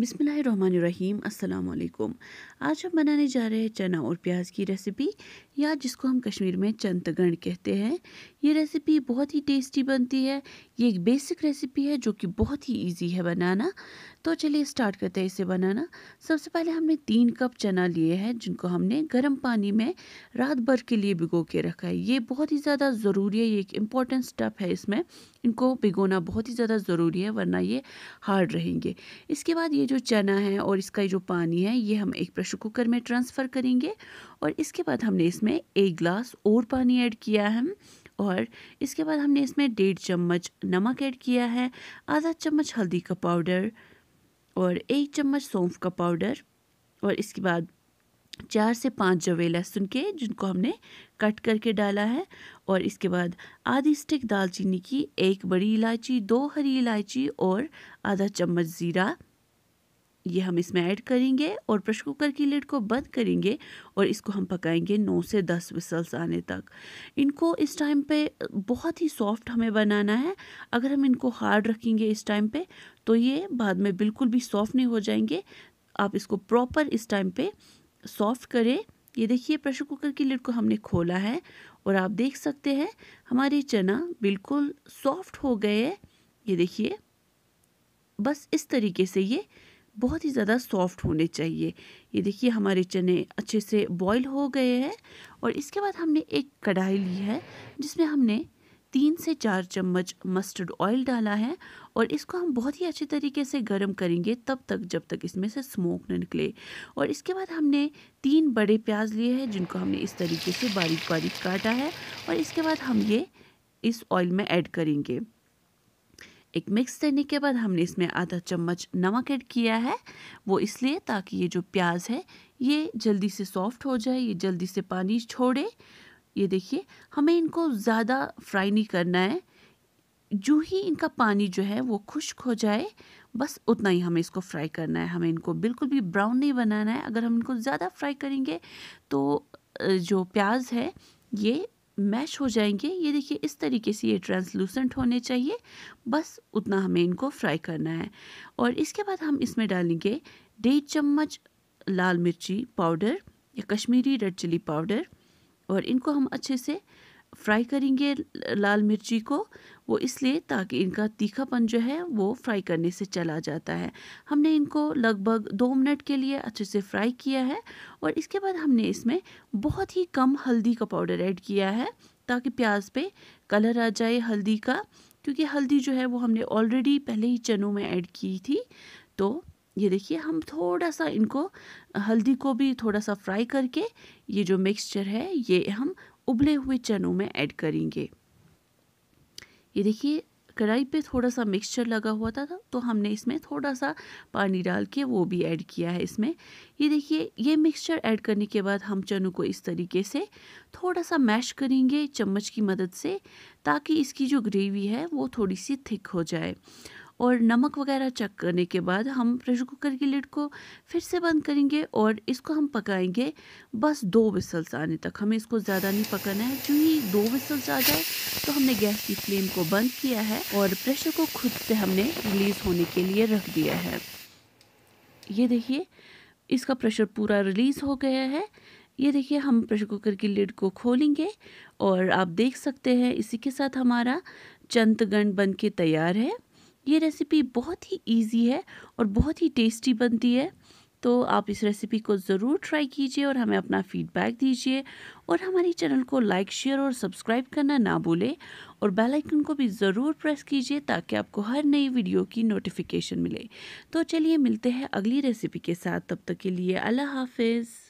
बिसमीम् अल्लाम आज हम बनाने जा रहे हैं चना और प्याज की रेसिपी या जिसको हम कश्मीर में चंतगण कहते हैं ये रेसिपी बहुत ही टेस्टी बनती है ये एक बेसिक रेसिपी है जो कि बहुत ही इजी है बनाना तो चलिए स्टार्ट करते हैं इसे बनाना सबसे पहले हमने तीन कप चना लिए हैं जिनको हमने गर्म पानी में रात भर के लिए भिगो के रखा है ये बहुत ही ज़्यादा ज़रूरी है ये एक इम्पॉर्टेंट स्टेप है इसमें इनको भिगोना बहुत ही ज़्यादा ज़रूरी है वरना ये हार्ड रहेंगे इसके बाद ये जो चना है और इसका जो पानी है ये हम एक प्रेशर कुकर में ट्रांसफ़र करेंगे और इसके बाद हमने इसमें एक ग्लास और पानी ऐड किया है और इसके बाद हमने इसमें डेढ़ चम्मच नमक ऐड किया है आधा चम्मच हल्दी का पाउडर और एक चम्मच सौंफ का पाउडर और इसके बाद चार से पाँच जवे लहसुन के जिनको हमने कट करके डाला है और इसके बाद आधी स्टिक दालचीनी की एक बड़ी इलायची दो हरी इलायची और आधा चम्मच ज़ीरा ये हम इसमें ऐड करेंगे और प्रेशर कुकर की लिड को बंद करेंगे और इसको हम पकाएंगे 9 से 10 विसल्स आने तक इनको इस टाइम पे बहुत ही सॉफ्ट हमें बनाना है अगर हम इनको हार्ड रखेंगे इस टाइम पे तो ये बाद में बिल्कुल भी सॉफ्ट नहीं हो जाएंगे आप इसको प्रॉपर इस टाइम पे सॉफ्ट करें ये देखिए प्रेशर कुकर की लिड को हमने खोला है और आप देख सकते हैं हमारे चना बिल्कुल सॉफ्ट हो गए ये देखिए बस इस तरीके से ये बहुत ही ज़्यादा सॉफ्ट होने चाहिए ये देखिए हमारे चने अच्छे से बॉईल हो गए हैं और इसके बाद हमने एक कढ़ाई ली है जिसमें हमने तीन से चार चम्मच मस्टर्ड ऑयल डाला है और इसको हम बहुत ही अच्छे तरीके से गर्म करेंगे तब तक जब तक इसमें से स्मोक न निकले और इसके बाद हमने तीन बड़े प्याज लिए हैं जिनको हमने इस तरीके से बारीक बारीक काटा है और इसके बाद हम ये इस ऑयल में ऐड करेंगे एक मिक्स करने के बाद हमने इसमें आधा चम्मच नमक ऐड किया है वो इसलिए ताकि ये जो प्याज है ये जल्दी से सॉफ्ट हो जाए ये जल्दी से पानी छोड़े ये देखिए हमें इनको ज़्यादा फ्राई नहीं करना है जो ही इनका पानी जो है वो खुश्क हो जाए बस उतना ही हमें इसको फ्राई करना है हमें इनको बिल्कुल भी ब्राउन नहीं बनाना है अगर हम इनको ज़्यादा फ्राई करेंगे तो जो प्याज है ये मैश हो जाएंगे ये देखिए इस तरीके से ये ट्रांसलूसेंट होने चाहिए बस उतना हमें इनको फ्राई करना है और इसके बाद हम इसमें डालेंगे डेढ़ चम्मच लाल मिर्ची पाउडर या कश्मीरी रेड चिली पाउडर और इनको हम अच्छे से फ्राई करेंगे लाल मिर्ची को वो इसलिए ताकि इनका तीखापन जो है वो फ्राई करने से चला जाता है हमने इनको लगभग दो मिनट के लिए अच्छे से फ्राई किया है और इसके बाद हमने इसमें बहुत ही कम हल्दी का पाउडर ऐड किया है ताकि प्याज पे कलर आ जाए हल्दी का क्योंकि हल्दी जो है वो हमने ऑलरेडी पहले ही चनों में ऐड की थी तो ये देखिए हम थोड़ा सा इनको हल्दी को भी थोड़ा सा फ्राई करके ये जो मिक्सचर है ये हम उबले हुए चनों में ऐड करेंगे ये देखिए कढ़ाई पे थोड़ा सा मिक्सचर लगा हुआ था, था तो हमने इसमें थोड़ा सा पानी डाल के वो भी ऐड किया है इसमें ये देखिए ये मिक्सचर ऐड करने के बाद हम चनों को इस तरीके से थोड़ा सा मैश करेंगे चम्मच की मदद से ताकि इसकी जो ग्रेवी है वो थोड़ी सी थिक हो जाए और नमक वगैरह चेक करने के बाद हम प्रेशर कुकर की लिड को फिर से बंद करेंगे और इसको हम पकाएंगे बस दो विसल्स आने तक हमें इसको ज़्यादा नहीं पकाना है क्योंकि दो विसल्स आ जाए तो हमने गैस की फ्लेम को बंद किया है और प्रेशर को खुद से हमने रिलीज़ होने के लिए रख दिया है ये देखिए इसका प्रेशर पूरा रिलीज़ हो गया है ये देखिए हम प्रेशर कुकर की लिड को खोलेंगे और आप देख सकते हैं इसी के साथ हमारा चंतगण बन के तैयार है ये रेसिपी बहुत ही इजी है और बहुत ही टेस्टी बनती है तो आप इस रेसिपी को ज़रूर ट्राई कीजिए और हमें अपना फीडबैक दीजिए और हमारे चैनल को लाइक शेयर और सब्सक्राइब करना ना भूलें और बेल आइकन को भी ज़रूर प्रेस कीजिए ताकि आपको हर नई वीडियो की नोटिफिकेशन मिले तो चलिए मिलते हैं अगली रेसिपी के साथ तब तक के लिए अल्लाह हाफिज़